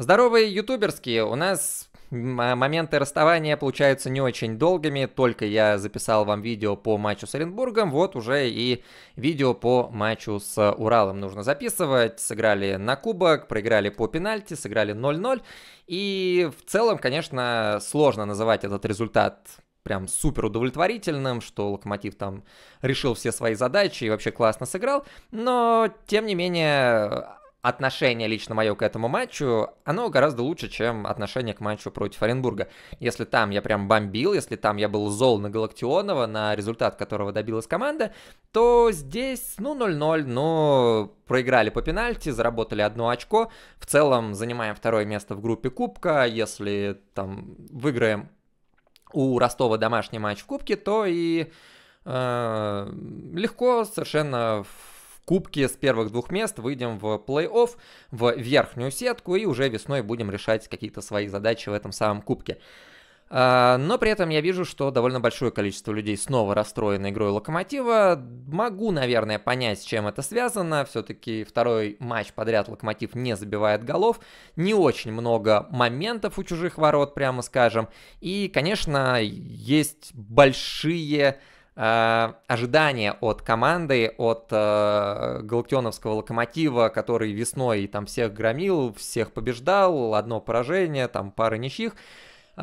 Здоровые ютуберские, у нас а, моменты расставания получаются не очень долгими, только я записал вам видео по матчу с Оренбургом, вот уже и видео по матчу с Уралом нужно записывать. Сыграли на кубок, проиграли по пенальти, сыграли 0-0, и в целом, конечно, сложно называть этот результат прям супер удовлетворительным, что Локомотив там решил все свои задачи и вообще классно сыграл, но тем не менее отношение лично мое к этому матчу, оно гораздо лучше, чем отношение к матчу против Оренбурга. Если там я прям бомбил, если там я был зол на Галактионова, на результат которого добилась команда, то здесь, ну, 0-0, но проиграли по пенальти, заработали одно очко. В целом занимаем второе место в группе Кубка. Если там выиграем у Ростова домашний матч в Кубке, то и э, легко совершенно кубке с первых двух мест, выйдем в плей-офф, в верхнюю сетку и уже весной будем решать какие-то свои задачи в этом самом кубке. А, но при этом я вижу, что довольно большое количество людей снова расстроено игрой Локомотива. Могу, наверное, понять, с чем это связано. Все-таки второй матч подряд Локомотив не забивает голов. Не очень много моментов у чужих ворот, прямо скажем. И, конечно, есть большие Э, ожидания от команды, от э, галактионовского локомотива, который весной там всех громил, всех побеждал, одно поражение, там пара ничьих. Э,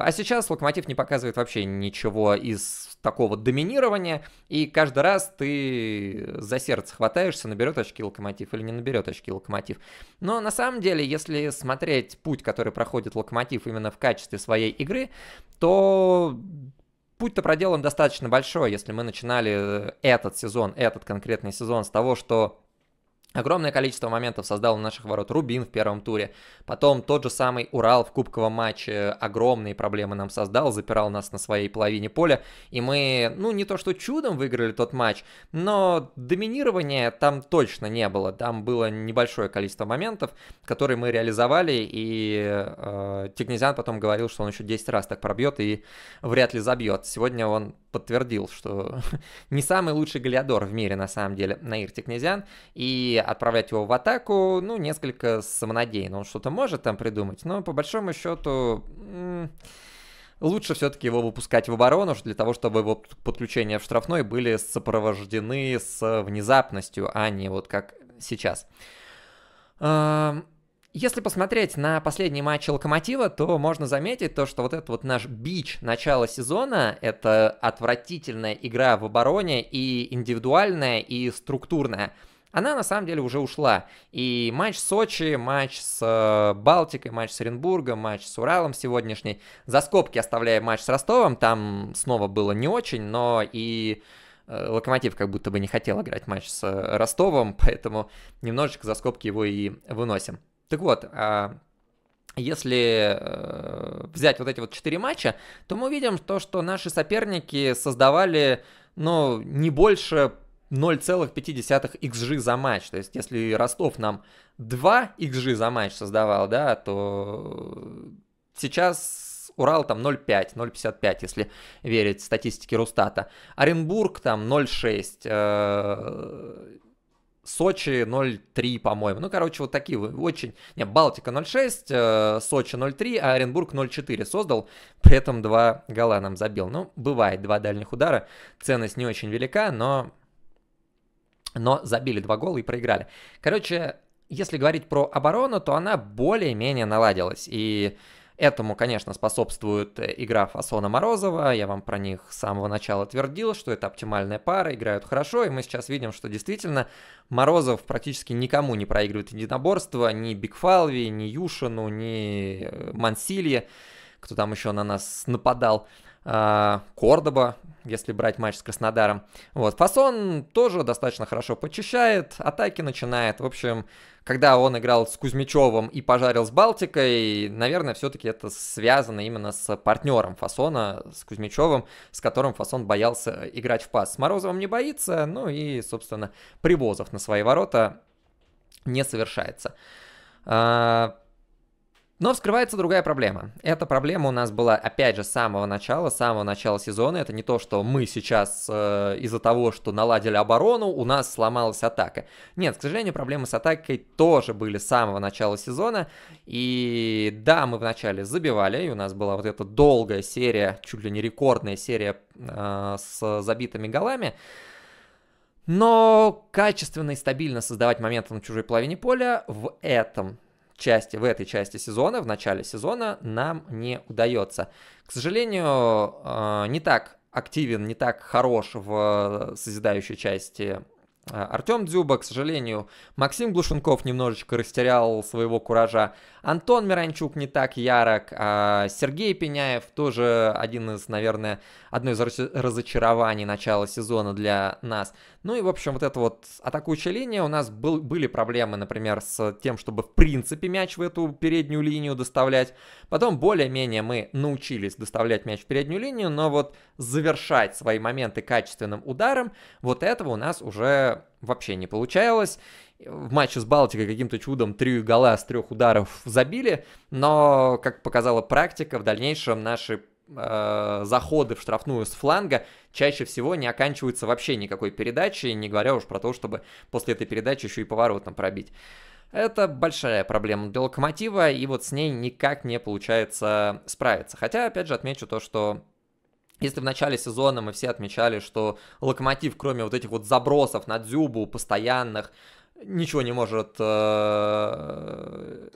а сейчас локомотив не показывает вообще ничего из такого доминирования, и каждый раз ты за сердце хватаешься, наберет очки локомотив или не наберет очки локомотив. Но на самом деле, если смотреть путь, который проходит локомотив именно в качестве своей игры, то путь-то проделан достаточно большой, если мы начинали э, этот сезон, этот конкретный сезон с того, что Огромное количество моментов создал у наших ворот Рубин в первом туре. Потом тот же самый Урал в кубковом матче огромные проблемы нам создал, запирал нас на своей половине поля. И мы, ну не то что чудом выиграли тот матч, но доминирования там точно не было. Там было небольшое количество моментов, которые мы реализовали. И э, Тигнезян потом говорил, что он еще 10 раз так пробьет и вряд ли забьет. Сегодня он подтвердил, что не самый лучший голеодор в мире на самом деле Наир Тигнезян. и отправлять его в атаку, ну, несколько самонадеянно. Он что-то может там придумать, но по большому счету лучше все-таки его выпускать в оборону, для того, чтобы его подключения в штрафной были сопровождены с внезапностью, а не вот как сейчас. Если посмотреть на последний матч Локомотива, то можно заметить то, что вот этот вот наш бич начала сезона — это отвратительная игра в обороне и индивидуальная, и структурная — она на самом деле уже ушла. И матч Сочи, матч с э, Балтикой, матч с Оренбургом, матч с Уралом сегодняшний. За скобки оставляя матч с Ростовом, там снова было не очень, но и э, Локомотив как будто бы не хотел играть матч с э, Ростовом, поэтому немножечко за скобки его и выносим. Так вот, а если взять вот эти вот четыре матча, то мы увидим то, что наши соперники создавали, ну, не больше 0,5 xg за матч. То есть, если Ростов нам 2 xg за матч создавал, да, то э, сейчас Урал там 0,5, 0,55, если верить статистике Рустата. Оренбург там 0,6. Э, Сочи 0,3, по-моему. Ну, короче, вот такие очень... Не, Балтика 0,6, э, Сочи 0,3, а Оренбург 0,4 создал. При этом два гола нам забил. Ну, бывает, два дальних удара. Ценность не очень велика, но но забили два гола и проиграли. Короче, если говорить про оборону, то она более-менее наладилась. И Этому, конечно, способствует э, игра Фасона Морозова. Я вам про них с самого начала твердил, что это оптимальная пара, играют хорошо. И мы сейчас видим, что действительно Морозов практически никому не проигрывает единоборство. Ни Бигфалви, ни Юшину, ни э, Мансилье, кто там еще на нас нападал. А, Кордоба, если брать матч с Краснодаром. Вот, Фасон тоже достаточно хорошо почищает, атаки начинает. В общем, когда он играл с Кузьмичевым и пожарил с Балтикой, наверное, все-таки это связано именно с партнером Фасона, с Кузьмичевым, с которым Фасон боялся играть в пас. С Морозовым не боится, ну и, собственно, привозов на свои ворота не совершается. А, но вскрывается другая проблема. Эта проблема у нас была, опять же, с самого начала, с самого начала сезона. Это не то, что мы сейчас э, из-за того, что наладили оборону, у нас сломалась атака. Нет, к сожалению, проблемы с атакой тоже были с самого начала сезона. И да, мы вначале забивали, и у нас была вот эта долгая серия, чуть ли не рекордная серия э, с забитыми голами. Но качественно и стабильно создавать моменты на чужой половине поля в этом части, в этой части сезона, в начале сезона нам не удается. К сожалению, э, не так активен, не так хорош в э, созидающей части а, Артем Дзюба, к сожалению, Максим Глушенков немножечко растерял своего куража, Антон Миранчук не так ярок, а Сергей Пеняев тоже один из, наверное, одно из разочарований начала сезона для нас. Ну и, в общем, вот эта вот атакующая линия, у нас был, были проблемы, например, с тем, чтобы в принципе мяч в эту переднюю линию доставлять, потом более-менее мы научились доставлять мяч в переднюю линию, но вот завершать свои моменты качественным ударом, вот этого у нас уже вообще не получалось. В матче с Балтикой каким-то чудом три гола с трех ударов забили, но, как показала практика, в дальнейшем наши э, заходы в штрафную с фланга чаще всего не оканчиваются вообще никакой передачей, не говоря уж про то, чтобы после этой передачи еще и поворотом пробить. Это большая проблема для локомотива, и вот с ней никак не получается справиться. Хотя, опять же, отмечу то, что если в начале сезона мы все отмечали, что Локомотив, кроме вот этих вот забросов на Дзюбу постоянных, ничего не может э,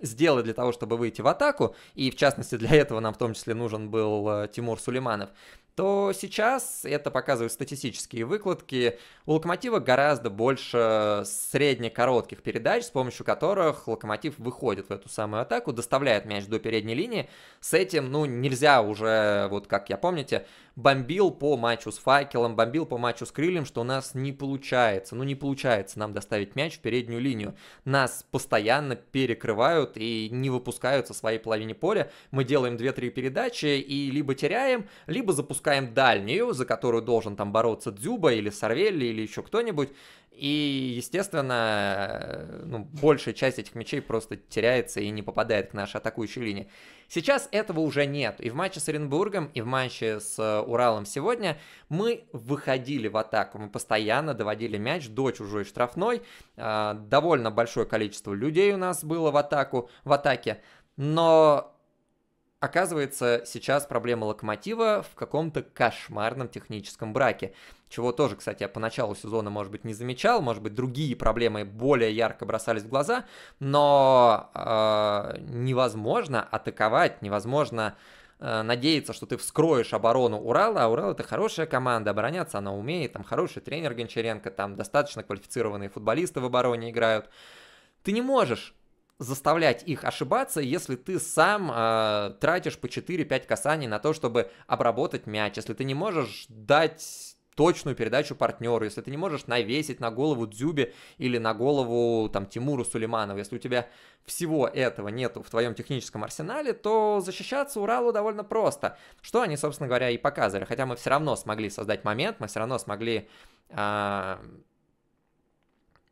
сделать для того, чтобы выйти в атаку, и в частности для этого нам в том числе нужен был э, Тимур Сулейманов, то сейчас, это показывают статистические выкладки, у «Локомотива» гораздо больше средне-коротких передач, с помощью которых «Локомотив» выходит в эту самую атаку, доставляет мяч до передней линии. С этим, ну, нельзя уже, вот как я помните, бомбил по матчу с «Факелом», бомбил по матчу с «Крыльем», что у нас не получается, ну, не получается нам доставить мяч в переднюю линию. Нас постоянно перекрывают и не выпускают со своей половины поля. Мы делаем 2-3 передачи и либо теряем, либо запускаем запускаем дальнюю, за которую должен там бороться Дзюба или Сорвелли или еще кто-нибудь. И, естественно, э, ну, большая часть этих мячей просто теряется и не попадает к нашей атакующей линии. Сейчас этого уже нет. И в матче с Оренбургом, и в матче с э, Уралом сегодня мы выходили в атаку. Мы постоянно доводили мяч до чужой штрафной. Э, довольно большое количество людей у нас было в, атаку, в атаке. Но Оказывается, сейчас проблема локомотива в каком-то кошмарном техническом браке, чего тоже, кстати, я началу сезона, может быть, не замечал, может быть, другие проблемы более ярко бросались в глаза, но э, невозможно атаковать, невозможно э, надеяться, что ты вскроешь оборону Урала, а Урал это хорошая команда, обороняться она умеет, там хороший тренер Гончаренко, там достаточно квалифицированные футболисты в обороне играют. Ты не можешь заставлять их ошибаться, если ты сам э, тратишь по 4-5 касаний на то, чтобы обработать мяч, если ты не можешь дать точную передачу партнеру, если ты не можешь навесить на голову Дзюбе или на голову там, Тимуру Сулейманова, если у тебя всего этого нету в твоем техническом арсенале, то защищаться Уралу довольно просто, что они, собственно говоря, и показывали, хотя мы все равно смогли создать момент, мы все равно смогли э,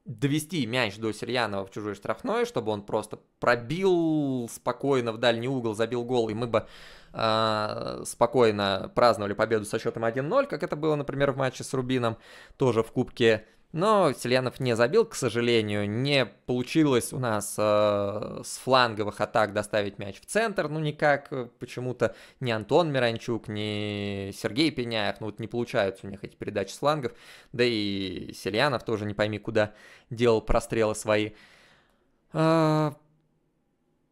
довести мяч до Сирьянова в чужой штрафной, чтобы он просто пробил спокойно в дальний угол, забил гол, и мы бы э, спокойно праздновали победу со счетом 1-0, как это было, например, в матче с Рубином, тоже в Кубке но Селянов не забил, к сожалению. Не получилось у нас э, с фланговых атак доставить мяч в центр. Ну, никак э, почему-то ни Антон Миранчук, ни Сергей Пеняев. Ну, вот не получаются у них эти передачи с флангов. Да и Селянов тоже не пойми куда делал прострелы свои. Э,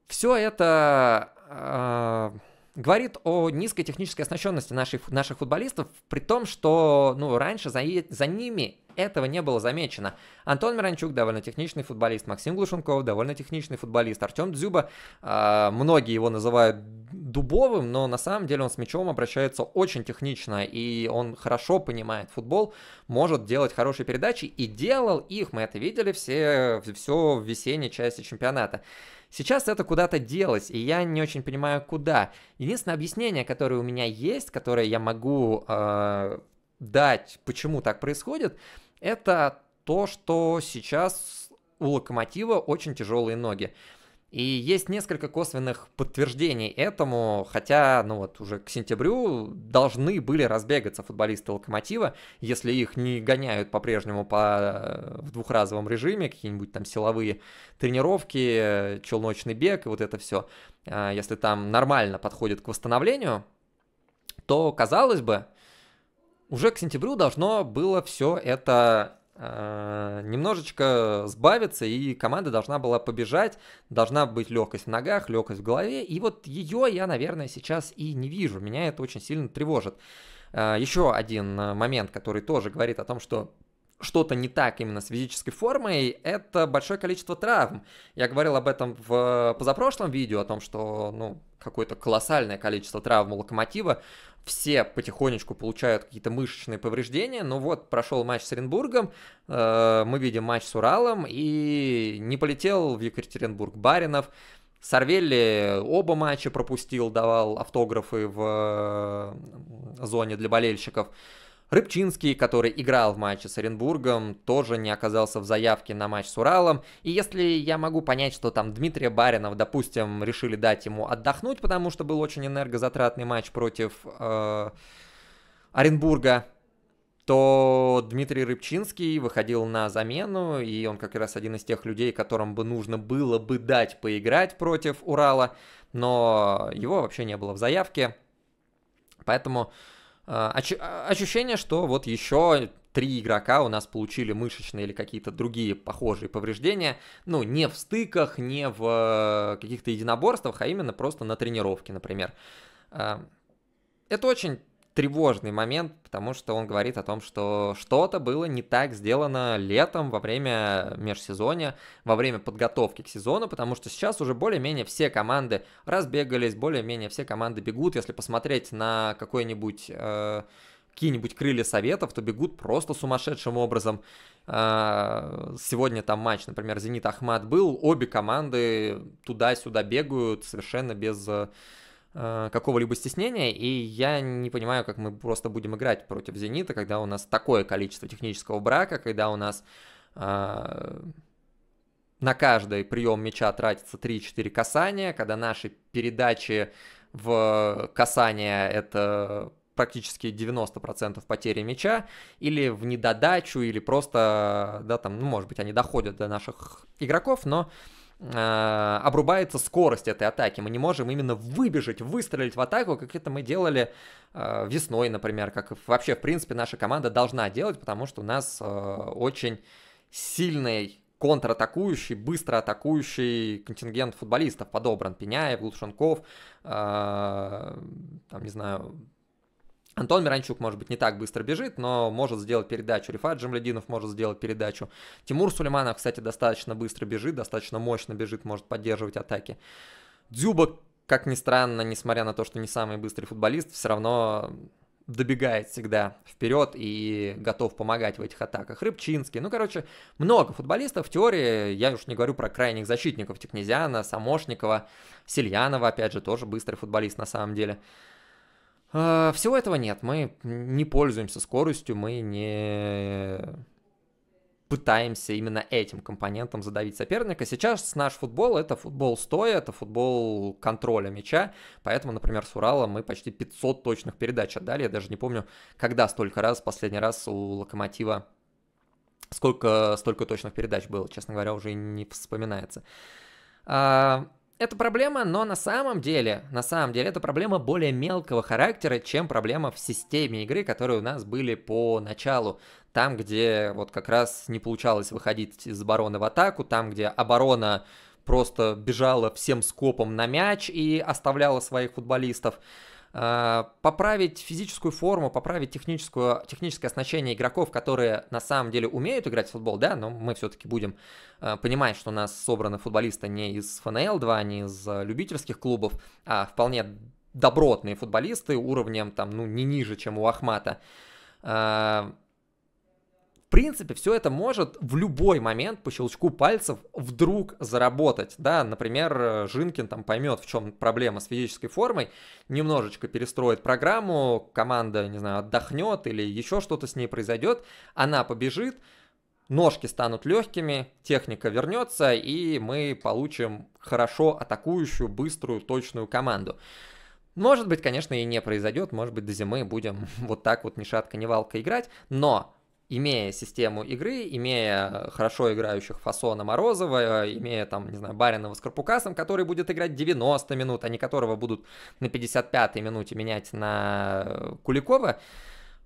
все это... Э, говорит о низкой технической оснащенности наших, наших футболистов, при том, что ну, раньше за, за ними этого не было замечено. Антон Миранчук довольно техничный футболист, Максим Глушенков довольно техничный футболист, Артем Дзюба, э, многие его называют дубовым, но на самом деле он с мячом обращается очень технично, и он хорошо понимает футбол, может делать хорошие передачи, и делал их, мы это видели все, все в весенней части чемпионата. Сейчас это куда-то делось, и я не очень понимаю, куда. Единственное объяснение, которое у меня есть, которое я могу э, дать, почему так происходит, это то, что сейчас у локомотива очень тяжелые ноги. И есть несколько косвенных подтверждений этому, хотя, ну вот, уже к сентябрю должны были разбегаться футболисты Локомотива, если их не гоняют по-прежнему по, в двухразовом режиме, какие-нибудь там силовые тренировки, челночный бег и вот это все. А, если там нормально подходит к восстановлению, то, казалось бы, уже к сентябрю должно было все это Э, немножечко сбавиться, и команда должна была побежать, должна быть легкость в ногах, легкость в голове, и вот ее я, наверное, сейчас и не вижу, меня это очень сильно тревожит. Э, Еще один э, момент, который тоже говорит о том, что что-то не так именно с физической формой, это большое количество травм. Я говорил об этом в позапрошлом видео, о том, что, ну, какое-то колоссальное количество травм у Локомотива все потихонечку получают какие-то мышечные повреждения. Но вот прошел матч с Оренбургом, э, мы видим матч с Уралом, и не полетел в Екатеринбург Баринов. Сарвелли оба матча пропустил, давал автографы в э, зоне для болельщиков. Рыбчинский, который играл в матче с Оренбургом, тоже не оказался в заявке на матч с Уралом. И если я могу понять, что там Дмитрия Баринов, допустим, решили дать ему отдохнуть, потому что был очень энергозатратный матч против э, Оренбурга, то Дмитрий Рыбчинский выходил на замену, и он как раз один из тех людей, которым бы нужно было бы дать поиграть против Урала, но его вообще не было в заявке. Поэтому а, а, ощущение, что вот еще три игрока у нас получили мышечные или какие-то другие похожие повреждения, ну, не в стыках, не в э, каких-то единоборствах, а именно просто на тренировке, например. А, это очень тревожный момент, потому что он говорит о том, что что-то было не так сделано летом во время межсезонья, во время подготовки к сезону, потому что сейчас уже более-менее все команды разбегались, более-менее все команды бегут. Если посмотреть на какой-нибудь... Э, какие-нибудь крылья советов, то бегут просто сумасшедшим образом. Э, сегодня там матч, например, Зенит Ахмат был, обе команды туда-сюда бегают совершенно без э, Э, какого-либо стеснения, и я не понимаю, как мы просто будем играть против «Зенита», когда у нас такое количество технического брака, когда у нас э, на каждый прием мяча тратится 3-4 касания, когда наши передачи в касание — это практически 90% потери мяча, или в недодачу, или просто, да, там, ну, может быть, они доходят до наших игроков, но Э, обрубается скорость этой атаки. Мы не можем именно выбежать, выстрелить в атаку, как это мы делали э, весной, например, как вообще, в принципе, наша команда должна делать, потому что у нас э, очень сильный контратакующий, быстро атакующий контингент футболистов подобран. Пеняев, Глушенков, э, там, не знаю, Антон Миранчук, может быть, не так быстро бежит, но может сделать передачу. Рифат Джамлядинов может сделать передачу. Тимур Сулейманов, кстати, достаточно быстро бежит, достаточно мощно бежит, может поддерживать атаки. Дзюба, как ни странно, несмотря на то, что не самый быстрый футболист, все равно добегает всегда вперед и готов помогать в этих атаках. Рыбчинский, ну, короче, много футболистов в теории, я уж не говорю про крайних защитников, Технезиана, Самошникова, Сильянова, опять же, тоже быстрый футболист на самом деле. А, всего этого нет. Мы не пользуемся скоростью, мы не пытаемся именно этим компонентом задавить соперника. Сейчас наш футбол это футбол стоя, это футбол контроля мяча, поэтому, например, с Урала мы почти 500 точных передач отдали. Я даже не помню, когда столько раз, последний раз у Локомотива сколько столько точных передач было, честно говоря, уже не вспоминается. А, это проблема, но на самом деле, на самом деле, это проблема более мелкого характера, чем проблема в системе игры, которые у нас были по началу. Там, где вот как раз не получалось выходить из обороны в атаку, там, где оборона просто бежала всем скопом на мяч и оставляла своих футболистов. А, поправить физическую форму, поправить техническую, техническое оснащение игроков, которые на самом деле умеют играть в футбол, да, но мы все-таки будем а, понимать, что у нас собраны футболисты не из ФНЛ-2, не из а, любительских клубов, а вполне добротные футболисты уровнем там, ну, не ниже, чем у Ахмата принципе, все это может в любой момент по щелчку пальцев вдруг заработать. Да, например, э, Жинкин там поймет, в чем проблема с физической формой, немножечко перестроит программу, команда, не знаю, отдохнет или еще что-то с ней произойдет, она побежит, ножки станут легкими, техника вернется, и мы получим хорошо атакующую, быструю, точную команду. Может быть, конечно, и не произойдет, может быть, до зимы будем вот так вот ни шатка, ни валка играть, но имея систему игры, имея хорошо играющих Фасона Морозова, э, имея там, не знаю, Баринова с Карпукасом, который будет играть 90 минут, а не которого будут на 55-й минуте менять на э, Куликова,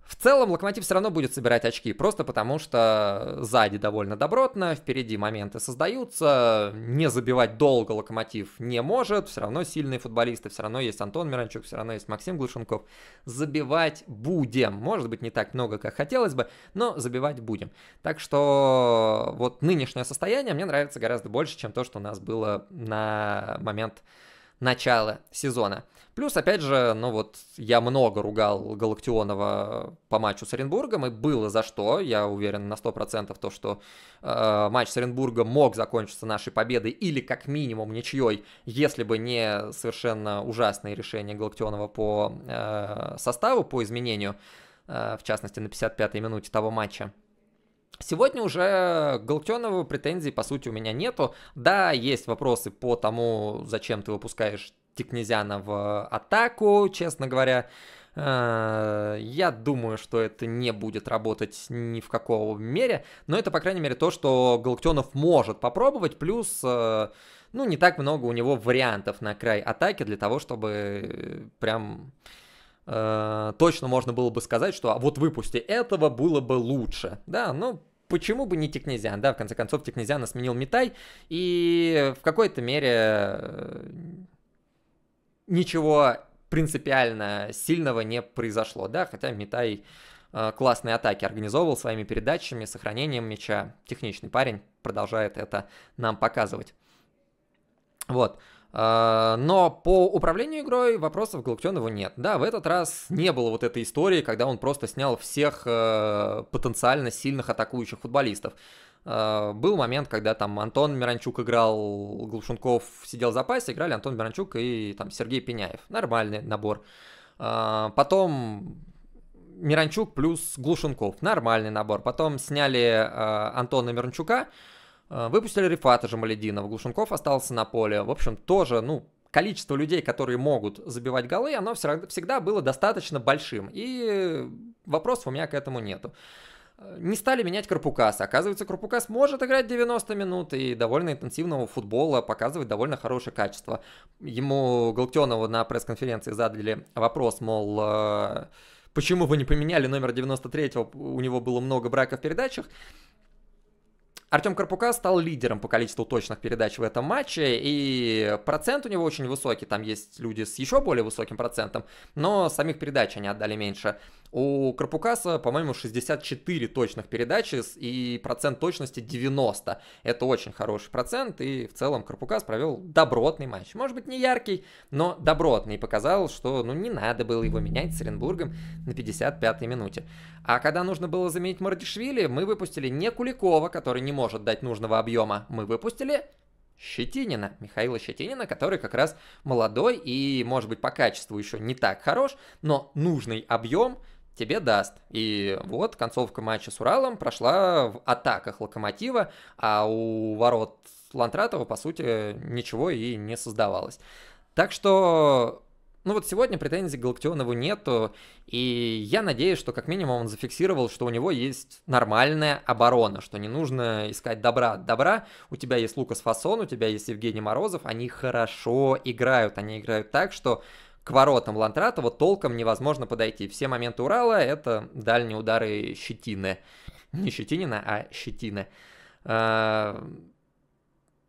в целом Локомотив все равно будет собирать очки, просто потому что сзади довольно добротно, впереди моменты создаются, не забивать долго Локомотив не может, все равно сильные футболисты, все равно есть Антон Миранчук, все равно есть Максим Глушенков. Забивать будем, может быть не так много, как хотелось бы, но забивать будем. Так что вот нынешнее состояние мне нравится гораздо больше, чем то, что у нас было на момент начала сезона. Плюс, опять же, ну вот, я много ругал Галактионова по матчу с Оренбургом, и было за что. Я уверен на 100% то, что э, матч с Оренбургом мог закончиться нашей победой или как минимум ничьей, если бы не совершенно ужасные решения Галактионова по э, составу, по изменению, э, в частности, на 55-й минуте того матча. Сегодня уже к Галактионову претензий, по сути, у меня нету. Да, есть вопросы по тому, зачем ты выпускаешь Тикнезяна в атаку, честно говоря. Э, я думаю, что это не будет работать ни в каком мере, но это, по крайней мере, то, что Галактионов может попробовать, плюс, э, ну, не так много у него вариантов на край атаки для того, чтобы прям э, точно можно было бы сказать, что а вот выпусти этого было бы лучше. Да, ну почему бы не Текнезиан, да, в конце концов Текнезиана сменил Митай, и в какой-то мере э, ничего принципиально сильного не произошло, да, хотя Митай э, классные атаки организовывал своими передачами, сохранением мяча, техничный парень продолжает это нам показывать. Вот. А, но по управлению игрой вопросов Галактионову нет. Да, в этот раз не было вот этой истории, когда он просто снял всех э, потенциально сильных атакующих футболистов. А, был момент, когда там Антон Миранчук играл, Глушенков сидел в запасе, играли Антон Миранчук и там Сергей Пеняев. Нормальный набор. А, потом Миранчук плюс Глушенков. Нормальный набор. Потом сняли э, Антона Миранчука, Э, выпустили Рифата Жамалединова, Глушенков остался на поле. В общем, тоже, ну, количество людей, которые могут забивать голы, оно всегда было достаточно большим. И вопросов у меня к этому нету. Не стали менять Карпукаса. Оказывается, Карпукас может играть 90 минут и довольно интенсивного футбола, показывает довольно хорошее качество. Ему Галктенову на пресс-конференции задали вопрос, мол, э, почему вы не поменяли номер 93-го, у него было много браков в передачах. Артем Карпука стал лидером по количеству точных передач в этом матче, и процент у него очень высокий, там есть люди с еще более высоким процентом, но самих передач они отдали меньше. У Карпукаса, по-моему, 64 точных передачи и процент точности 90. Это очень хороший процент, и в целом Карпукас провел добротный матч. Может быть, не яркий, но добротный. И показал, что ну не надо было его менять с Оренбургом на 55-й минуте. А когда нужно было заменить Мардишвили, мы выпустили не Куликова, который не может дать нужного объема, мы выпустили Щетинина, Михаила Щетинина, который как раз молодой и, может быть, по качеству еще не так хорош, но нужный объем – тебе даст. И вот концовка матча с Уралом прошла в атаках Локомотива, а у ворот Лантратова, по сути, ничего и не создавалось. Так что ну вот сегодня претензий к Галактионову нету, и я надеюсь, что как минимум он зафиксировал, что у него есть нормальная оборона, что не нужно искать добра от добра. У тебя есть Лукас Фасон, у тебя есть Евгений Морозов, они хорошо играют, они играют так, что к воротам Лантратова толком невозможно подойти. Все моменты Урала — это дальние удары щетины. Не щетинина, а щетины. А,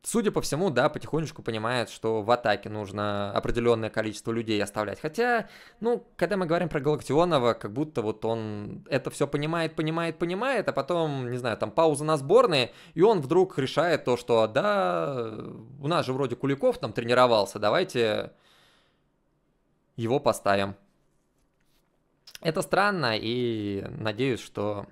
судя по всему, да, потихонечку понимает, что в атаке нужно определенное количество людей оставлять. Хотя, ну, когда мы говорим про Галактионова, как будто вот он это все понимает, понимает, понимает, а потом, не знаю, там пауза на сборные, и он вдруг решает то, что да, у нас же вроде Куликов там тренировался, давайте его поставим. Это странно, и надеюсь, что...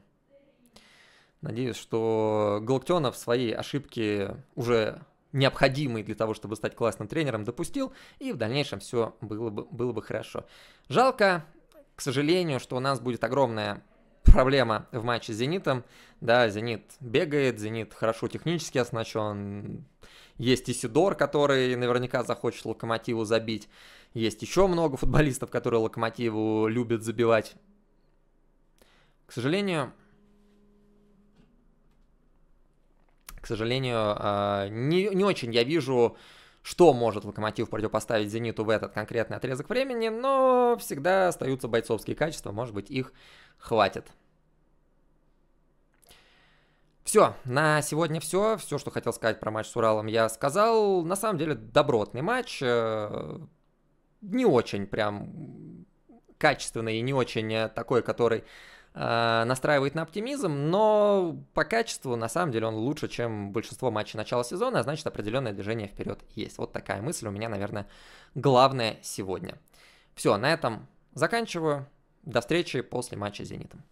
Надеюсь, что Галактионов свои ошибки уже необходимые для того, чтобы стать классным тренером, допустил, и в дальнейшем все было бы, было бы хорошо. Жалко, к сожалению, что у нас будет огромная проблема в матче с «Зенитом». Да, «Зенит» бегает, «Зенит» хорошо технически оснащен. Есть Исидор, который наверняка захочет «Локомотиву» забить. Есть еще много футболистов, которые Локомотиву любят забивать. К сожалению, к сожалению, а, не, не очень я вижу, что может Локомотив противопоставить Зениту в этот конкретный отрезок времени, но всегда остаются бойцовские качества, может быть, их хватит. Все, на сегодня все. Все, что хотел сказать про матч с Уралом, я сказал. На самом деле, добротный матч. Э, не очень прям качественный и не очень э, такой, который э, настраивает на оптимизм, но по качеству на самом деле он лучше, чем большинство матчей начала сезона, а значит определенное движение вперед есть. Вот такая мысль у меня, наверное, главная сегодня. Все, на этом заканчиваю. До встречи после матча с «Зенитом».